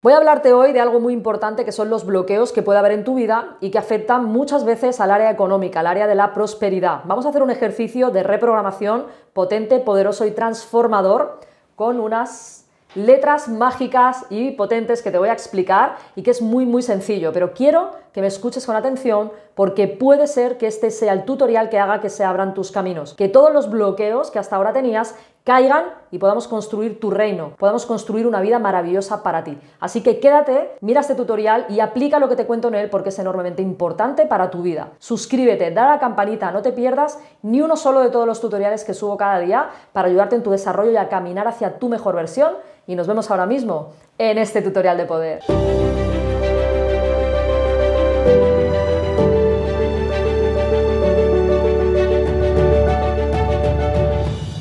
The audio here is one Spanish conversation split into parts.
Voy a hablarte hoy de algo muy importante que son los bloqueos que puede haber en tu vida y que afectan muchas veces al área económica, al área de la prosperidad. Vamos a hacer un ejercicio de reprogramación potente, poderoso y transformador con unas letras mágicas y potentes que te voy a explicar y que es muy muy sencillo, pero quiero que me escuches con atención porque puede ser que este sea el tutorial que haga que se abran tus caminos, que todos los bloqueos que hasta ahora tenías caigan y podamos construir tu reino, podamos construir una vida maravillosa para ti. Así que quédate, mira este tutorial y aplica lo que te cuento en él porque es enormemente importante para tu vida. Suscríbete, da la campanita, no te pierdas ni uno solo de todos los tutoriales que subo cada día para ayudarte en tu desarrollo y a caminar hacia tu mejor versión. Y nos vemos ahora mismo en este tutorial de poder.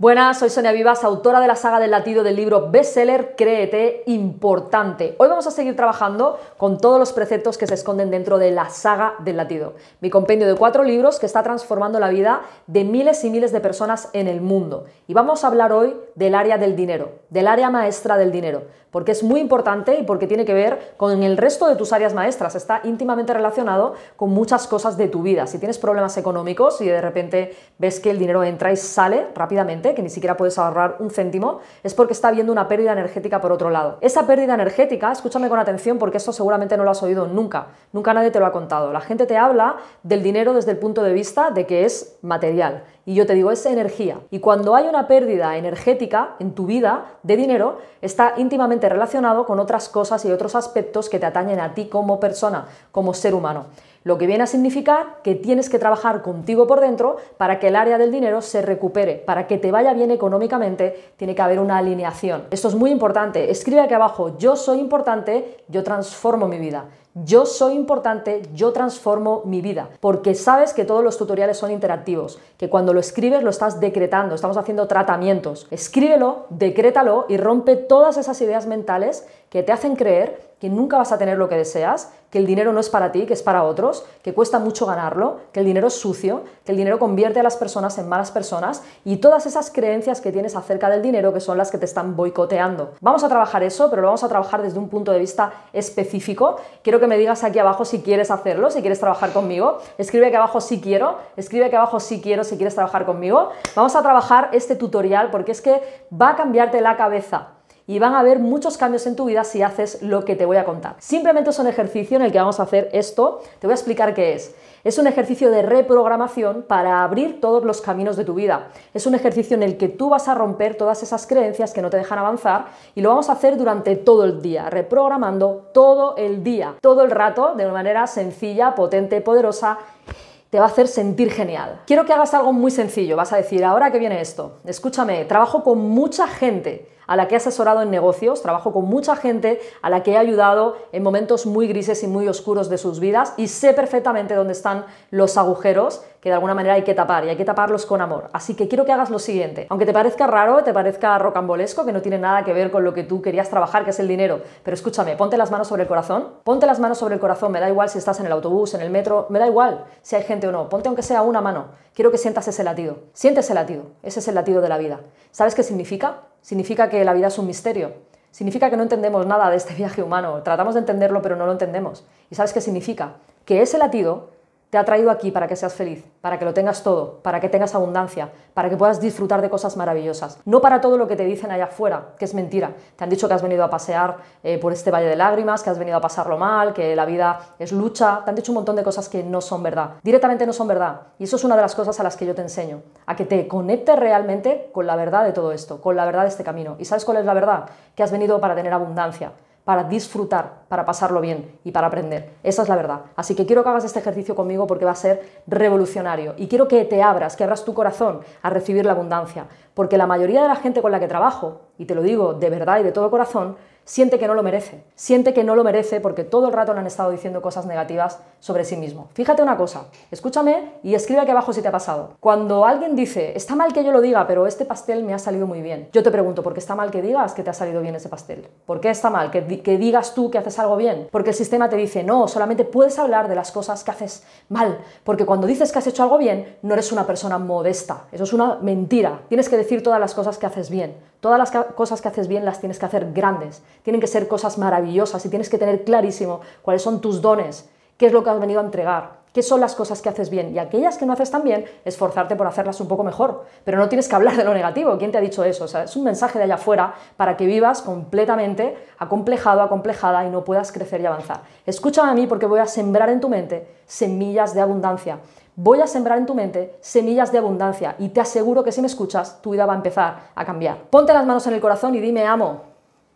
Buenas, soy Sonia Vivas, autora de la saga del latido del libro bestseller Créete Importante. Hoy vamos a seguir trabajando con todos los preceptos que se esconden dentro de la saga del latido, mi compendio de cuatro libros que está transformando la vida de miles y miles de personas en el mundo. Y vamos a hablar hoy del área del dinero, del área maestra del dinero, porque es muy importante y porque tiene que ver con el resto de tus áreas maestras, está íntimamente relacionado con muchas cosas de tu vida. Si tienes problemas económicos y de repente ves que el dinero entra y sale rápidamente, que ni siquiera puedes ahorrar un céntimo, es porque está habiendo una pérdida energética por otro lado. Esa pérdida energética, escúchame con atención porque esto seguramente no lo has oído nunca, nunca nadie te lo ha contado. La gente te habla del dinero desde el punto de vista de que es material y yo te digo, es energía. Y cuando hay una pérdida energética en tu vida de dinero, está íntimamente relacionado con otras cosas y otros aspectos que te atañen a ti como persona, como ser humano. Lo que viene a significar que tienes que trabajar contigo por dentro para que el área del dinero se recupere, para que te vaya bien económicamente, tiene que haber una alineación. Esto es muy importante. Escribe aquí abajo, yo soy importante, yo transformo mi vida. Yo soy importante, yo transformo mi vida, porque sabes que todos los tutoriales son interactivos, que cuando lo escribes lo estás decretando, estamos haciendo tratamientos. Escríbelo, decrétalo y rompe todas esas ideas mentales que te hacen creer que nunca vas a tener lo que deseas, que el dinero no es para ti, que es para otros, que cuesta mucho ganarlo, que el dinero es sucio, que el dinero convierte a las personas en malas personas y todas esas creencias que tienes acerca del dinero que son las que te están boicoteando. Vamos a trabajar eso, pero lo vamos a trabajar desde un punto de vista específico. Quiero que me digas aquí abajo si quieres hacerlo, si quieres trabajar conmigo. Escribe aquí abajo si quiero, escribe aquí abajo si quiero, si quieres trabajar conmigo. Vamos a trabajar este tutorial porque es que va a cambiarte la cabeza y van a haber muchos cambios en tu vida si haces lo que te voy a contar. Simplemente es un ejercicio en el que vamos a hacer esto. Te voy a explicar qué es. Es un ejercicio de reprogramación para abrir todos los caminos de tu vida. Es un ejercicio en el que tú vas a romper todas esas creencias que no te dejan avanzar y lo vamos a hacer durante todo el día, reprogramando todo el día, todo el rato, de una manera sencilla, potente, poderosa te va a hacer sentir genial. Quiero que hagas algo muy sencillo. Vas a decir, ahora que viene esto, escúchame, trabajo con mucha gente a la que he asesorado en negocios, trabajo con mucha gente a la que he ayudado en momentos muy grises y muy oscuros de sus vidas y sé perfectamente dónde están los agujeros que de alguna manera hay que tapar y hay que taparlos con amor. Así que quiero que hagas lo siguiente. Aunque te parezca raro, te parezca rocambolesco, que no tiene nada que ver con lo que tú querías trabajar, que es el dinero, pero escúchame, ponte las manos sobre el corazón. Ponte las manos sobre el corazón, me da igual si estás en el autobús, en el metro, me da igual si hay gente o no. Ponte aunque sea una mano. Quiero que sientas ese latido. Siente ese latido. Ese es el latido de la vida. ¿Sabes qué significa? significa que la vida es un misterio. Significa que no entendemos nada de este viaje humano. Tratamos de entenderlo, pero no lo entendemos. ¿Y sabes qué significa? Que ese latido te ha traído aquí para que seas feliz, para que lo tengas todo, para que tengas abundancia, para que puedas disfrutar de cosas maravillosas. No para todo lo que te dicen allá afuera, que es mentira. Te han dicho que has venido a pasear eh, por este valle de lágrimas, que has venido a pasarlo mal, que la vida es lucha. Te han dicho un montón de cosas que no son verdad. Directamente no son verdad. Y eso es una de las cosas a las que yo te enseño. A que te conectes realmente con la verdad de todo esto, con la verdad de este camino. ¿Y sabes cuál es la verdad? Que has venido para tener abundancia para disfrutar, para pasarlo bien y para aprender. Esa es la verdad. Así que quiero que hagas este ejercicio conmigo porque va a ser revolucionario. Y quiero que te abras, que abras tu corazón a recibir la abundancia. Porque la mayoría de la gente con la que trabajo, y te lo digo de verdad y de todo corazón, siente que no lo merece, siente que no lo merece porque todo el rato le han estado diciendo cosas negativas sobre sí mismo. Fíjate una cosa, escúchame y escribe aquí abajo si te ha pasado. Cuando alguien dice, está mal que yo lo diga, pero este pastel me ha salido muy bien, yo te pregunto, ¿por qué está mal que digas que te ha salido bien ese pastel? ¿Por qué está mal que, que digas tú que haces algo bien? Porque el sistema te dice, no, solamente puedes hablar de las cosas que haces mal, porque cuando dices que has hecho algo bien, no eres una persona modesta, eso es una mentira, tienes que decir todas las cosas que haces bien Todas las cosas que haces bien las tienes que hacer grandes, tienen que ser cosas maravillosas y tienes que tener clarísimo cuáles son tus dones, qué es lo que has venido a entregar, qué son las cosas que haces bien y aquellas que no haces tan bien, esforzarte por hacerlas un poco mejor. Pero no tienes que hablar de lo negativo, ¿quién te ha dicho eso? O sea, es un mensaje de allá afuera para que vivas completamente acomplejado, acomplejada y no puedas crecer y avanzar. Escúchame a mí porque voy a sembrar en tu mente semillas de abundancia voy a sembrar en tu mente semillas de abundancia y te aseguro que si me escuchas, tu vida va a empezar a cambiar. Ponte las manos en el corazón y dime amo.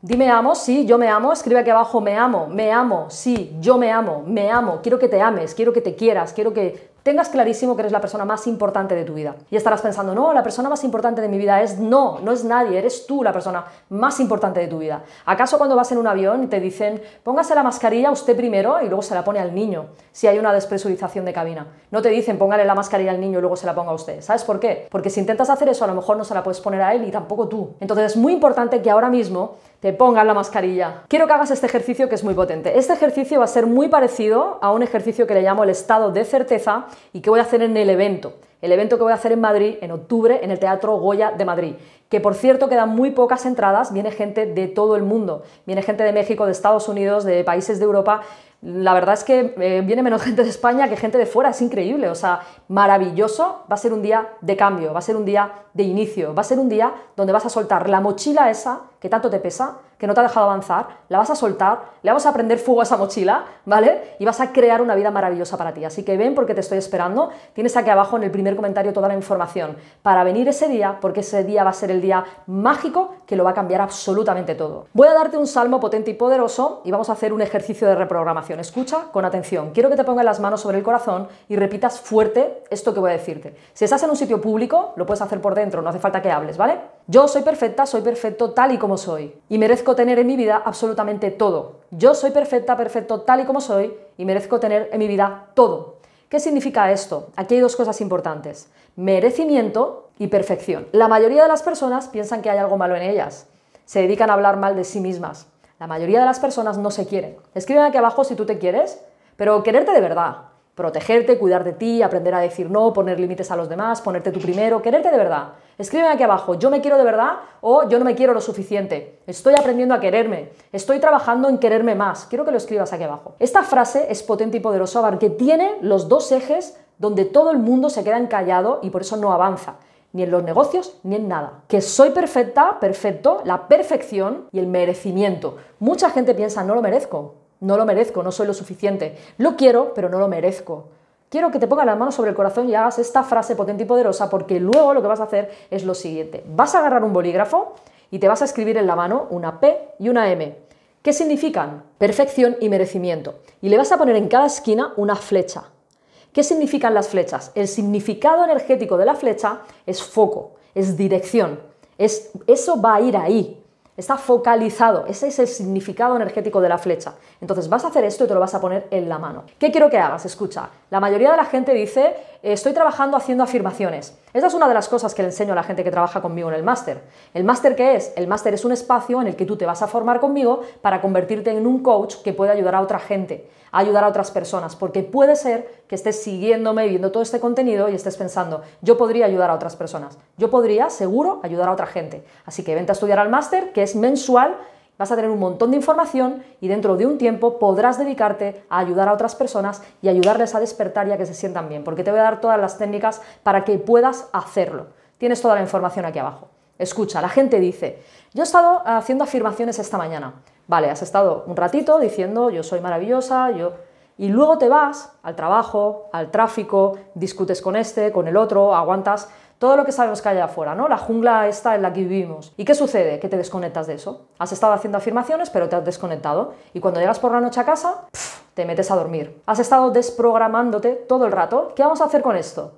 Dime amo, sí, yo me amo, escribe aquí abajo me amo, me amo, sí, yo me amo, me amo, quiero que te ames, quiero que te quieras, quiero que tengas clarísimo que eres la persona más importante de tu vida. Y estarás pensando, no, la persona más importante de mi vida es no, no es nadie, eres tú la persona más importante de tu vida. ¿Acaso cuando vas en un avión y te dicen, póngase la mascarilla usted primero y luego se la pone al niño, si hay una despresurización de cabina? No te dicen, póngale la mascarilla al niño y luego se la ponga a usted. ¿Sabes por qué? Porque si intentas hacer eso, a lo mejor no se la puedes poner a él y tampoco tú. Entonces es muy importante que ahora mismo te pongas la mascarilla. Quiero que hagas este ejercicio que es muy potente. Este ejercicio va a ser muy parecido a un ejercicio que le llamo el estado de certeza y que voy a hacer en el evento el evento que voy a hacer en Madrid en octubre en el Teatro Goya de Madrid, que por cierto quedan muy pocas entradas, viene gente de todo el mundo, viene gente de México, de Estados Unidos, de países de Europa. La verdad es que eh, viene menos gente de España que gente de fuera, es increíble, o sea, maravilloso, va a ser un día de cambio, va a ser un día de inicio, va a ser un día donde vas a soltar la mochila esa que tanto te pesa, que no te ha dejado avanzar, la vas a soltar, le vamos a prender fuego a esa mochila, ¿vale? Y vas a crear una vida maravillosa para ti. Así que ven porque te estoy esperando. Tienes aquí abajo en el primer comentario toda la información para venir ese día, porque ese día va a ser el día mágico que lo va a cambiar absolutamente todo. Voy a darte un salmo potente y poderoso y vamos a hacer un ejercicio de reprogramación. Escucha con atención. Quiero que te pongas las manos sobre el corazón y repitas fuerte esto que voy a decirte. Si estás en un sitio público, lo puedes hacer por dentro, no hace falta que hables, ¿vale? Yo soy perfecta, soy perfecto tal y como soy y merezco tener en mi vida absolutamente todo. Yo soy perfecta, perfecto tal y como soy y merezco tener en mi vida todo. ¿Qué significa esto? Aquí hay dos cosas importantes merecimiento y perfección. La mayoría de las personas piensan que hay algo malo en ellas. Se dedican a hablar mal de sí mismas. La mayoría de las personas no se quieren. Escriben aquí abajo si tú te quieres, pero quererte de verdad. Protegerte, cuidar de ti, aprender a decir no, poner límites a los demás, ponerte tú primero, quererte de verdad. Escríbeme aquí abajo, yo me quiero de verdad o yo no me quiero lo suficiente. Estoy aprendiendo a quererme, estoy trabajando en quererme más. Quiero que lo escribas aquí abajo. Esta frase es potente y poderosa porque tiene los dos ejes donde todo el mundo se queda encallado y por eso no avanza, ni en los negocios ni en nada. Que soy perfecta, perfecto, la perfección y el merecimiento. Mucha gente piensa, no lo merezco, no lo merezco, no soy lo suficiente, lo quiero, pero no lo merezco. Quiero que te pongas la mano sobre el corazón y hagas esta frase potente y poderosa porque luego lo que vas a hacer es lo siguiente. Vas a agarrar un bolígrafo y te vas a escribir en la mano una P y una M. ¿Qué significan? Perfección y merecimiento. Y le vas a poner en cada esquina una flecha. ¿Qué significan las flechas? El significado energético de la flecha es foco, es dirección, eso va a ir ahí, está focalizado, ese es el significado energético de la flecha. Entonces vas a hacer esto y te lo vas a poner en la mano. ¿Qué quiero que hagas? Escucha, la mayoría de la gente dice, estoy trabajando haciendo afirmaciones. Esa es una de las cosas que le enseño a la gente que trabaja conmigo en el máster. ¿El máster qué es? El máster es un espacio en el que tú te vas a formar conmigo para convertirte en un coach que puede ayudar a otra gente, ayudar a otras personas, porque puede ser que estés siguiéndome, viendo todo este contenido y estés pensando, yo podría ayudar a otras personas, yo podría, seguro, ayudar a otra gente. Así que vente a estudiar al máster, que es mensual vas a tener un montón de información y dentro de un tiempo podrás dedicarte a ayudar a otras personas y ayudarles a despertar y a que se sientan bien, porque te voy a dar todas las técnicas para que puedas hacerlo. Tienes toda la información aquí abajo. Escucha, la gente dice, yo he estado haciendo afirmaciones esta mañana. Vale, has estado un ratito diciendo, yo soy maravillosa, yo... Y luego te vas al trabajo, al tráfico, discutes con este, con el otro, aguantas todo lo que sabemos que hay afuera, ¿no? La jungla esta en la que vivimos. ¿Y qué sucede? Que te desconectas de eso. Has estado haciendo afirmaciones, pero te has desconectado. Y cuando llegas por la noche a casa, te metes a dormir. Has estado desprogramándote todo el rato. ¿Qué vamos a hacer con esto?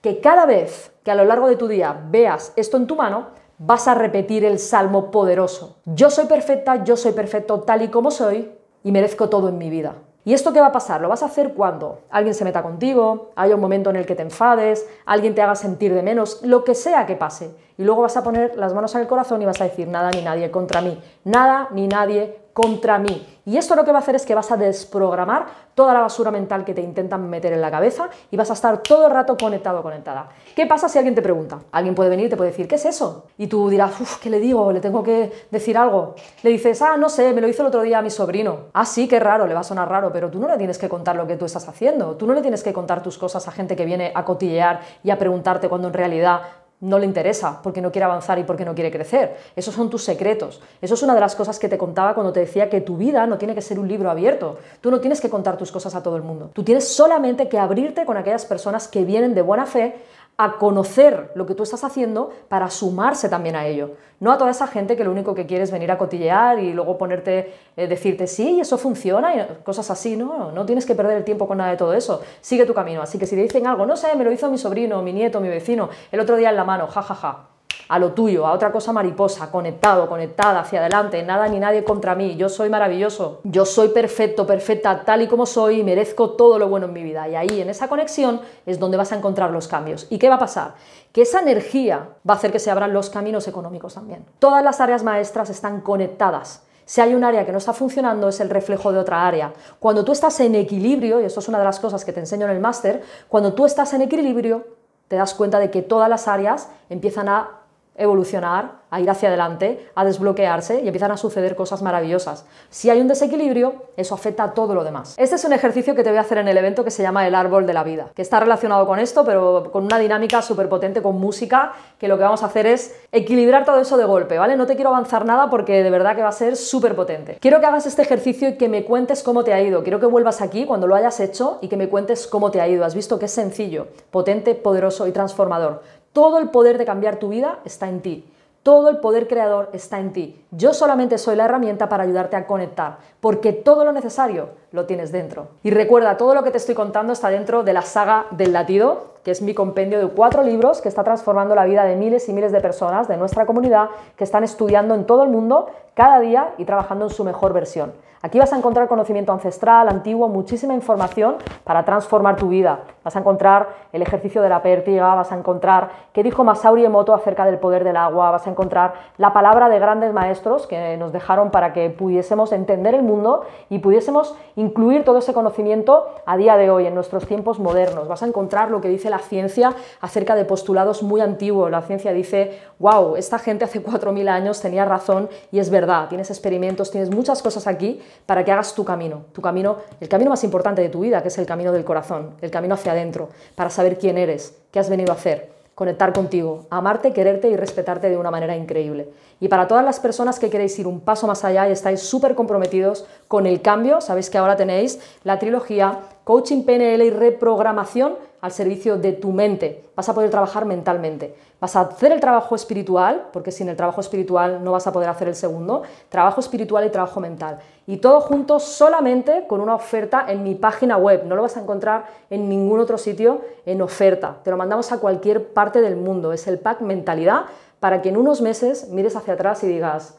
Que cada vez que a lo largo de tu día veas esto en tu mano, vas a repetir el salmo poderoso. Yo soy perfecta, yo soy perfecto tal y como soy y merezco todo en mi vida. ¿Y esto qué va a pasar? ¿Lo vas a hacer cuando alguien se meta contigo, haya un momento en el que te enfades, alguien te haga sentir de menos, lo que sea que pase? Y luego vas a poner las manos en el corazón y vas a decir nada ni nadie contra mí, nada ni nadie contra mí. Y esto lo que va a hacer es que vas a desprogramar toda la basura mental que te intentan meter en la cabeza y vas a estar todo el rato conectado o conectada. ¿Qué pasa si alguien te pregunta? Alguien puede venir y te puede decir, ¿qué es eso? Y tú dirás, uff, ¿qué le digo? ¿Le tengo que decir algo? Le dices, ah, no sé, me lo hizo el otro día a mi sobrino. Ah, sí, qué raro, le va a sonar raro, pero tú no le tienes que contar lo que tú estás haciendo. Tú no le tienes que contar tus cosas a gente que viene a cotillear y a preguntarte cuando en realidad no le interesa, porque no quiere avanzar y porque no quiere crecer. Esos son tus secretos. Eso es una de las cosas que te contaba cuando te decía que tu vida no tiene que ser un libro abierto. Tú no tienes que contar tus cosas a todo el mundo. Tú tienes solamente que abrirte con aquellas personas que vienen de buena fe, a conocer lo que tú estás haciendo para sumarse también a ello. No a toda esa gente que lo único que quiere es venir a cotillear y luego ponerte, eh, decirte, sí, eso funciona, y cosas así, ¿no? No tienes que perder el tiempo con nada de todo eso. Sigue tu camino. Así que si te dicen algo, no sé, me lo hizo mi sobrino, mi nieto, mi vecino, el otro día en la mano, jajaja. Ja, ja a lo tuyo, a otra cosa mariposa, conectado, conectada, hacia adelante, nada ni nadie contra mí, yo soy maravilloso, yo soy perfecto, perfecta, tal y como soy, y merezco todo lo bueno en mi vida. Y ahí, en esa conexión, es donde vas a encontrar los cambios. ¿Y qué va a pasar? Que esa energía va a hacer que se abran los caminos económicos también. Todas las áreas maestras están conectadas. Si hay un área que no está funcionando, es el reflejo de otra área. Cuando tú estás en equilibrio, y esto es una de las cosas que te enseño en el máster, cuando tú estás en equilibrio, te das cuenta de que todas las áreas empiezan a evolucionar, a ir hacia adelante, a desbloquearse y empiezan a suceder cosas maravillosas. Si hay un desequilibrio, eso afecta a todo lo demás. Este es un ejercicio que te voy a hacer en el evento que se llama el árbol de la vida, que está relacionado con esto, pero con una dinámica súper potente con música, que lo que vamos a hacer es equilibrar todo eso de golpe, ¿vale? No te quiero avanzar nada porque de verdad que va a ser súper potente. Quiero que hagas este ejercicio y que me cuentes cómo te ha ido. Quiero que vuelvas aquí cuando lo hayas hecho y que me cuentes cómo te ha ido. Has visto que es sencillo, potente, poderoso y transformador. Todo el poder de cambiar tu vida está en ti. Todo el poder creador está en ti. Yo solamente soy la herramienta para ayudarte a conectar, porque todo lo necesario lo tienes dentro. Y recuerda, todo lo que te estoy contando está dentro de la saga del latido, es mi compendio de cuatro libros que está transformando la vida de miles y miles de personas de nuestra comunidad que están estudiando en todo el mundo cada día y trabajando en su mejor versión. Aquí vas a encontrar conocimiento ancestral, antiguo, muchísima información para transformar tu vida. Vas a encontrar el ejercicio de la pértiga, vas a encontrar qué dijo Masauri Emoto acerca del poder del agua, vas a encontrar la palabra de grandes maestros que nos dejaron para que pudiésemos entender el mundo y pudiésemos incluir todo ese conocimiento a día de hoy, en nuestros tiempos modernos. Vas a encontrar lo que dice la ciencia acerca de postulados muy antiguos. La ciencia dice, wow, esta gente hace 4.000 años tenía razón y es verdad, tienes experimentos, tienes muchas cosas aquí para que hagas tu camino, tu camino, el camino más importante de tu vida, que es el camino del corazón, el camino hacia adentro, para saber quién eres, qué has venido a hacer conectar contigo, amarte, quererte y respetarte de una manera increíble. Y para todas las personas que queréis ir un paso más allá y estáis súper comprometidos con el cambio, sabéis que ahora tenéis la trilogía Coaching PNL y Reprogramación al servicio de tu mente, vas a poder trabajar mentalmente, vas a hacer el trabajo espiritual, porque sin el trabajo espiritual no vas a poder hacer el segundo, trabajo espiritual y trabajo mental. Y todo junto solamente con una oferta en mi página web, no lo vas a encontrar en ningún otro sitio en oferta, te lo mandamos a cualquier parte del mundo, es el pack mentalidad para que en unos meses mires hacia atrás y digas,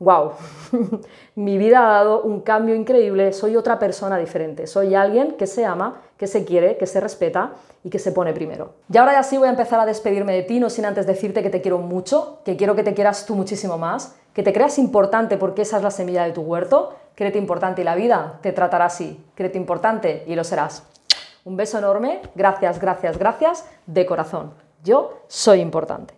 wow, mi vida ha dado un cambio increíble, soy otra persona diferente, soy alguien que se ama, que se quiere, que se respeta y que se pone primero. Y ahora ya sí voy a empezar a despedirme de ti, no sin antes decirte que te quiero mucho, que quiero que te quieras tú muchísimo más, que te creas importante porque esa es la semilla de tu huerto, créete importante y la vida te tratará así, créete importante y lo serás. Un beso enorme, gracias, gracias, gracias, de corazón. Yo soy importante.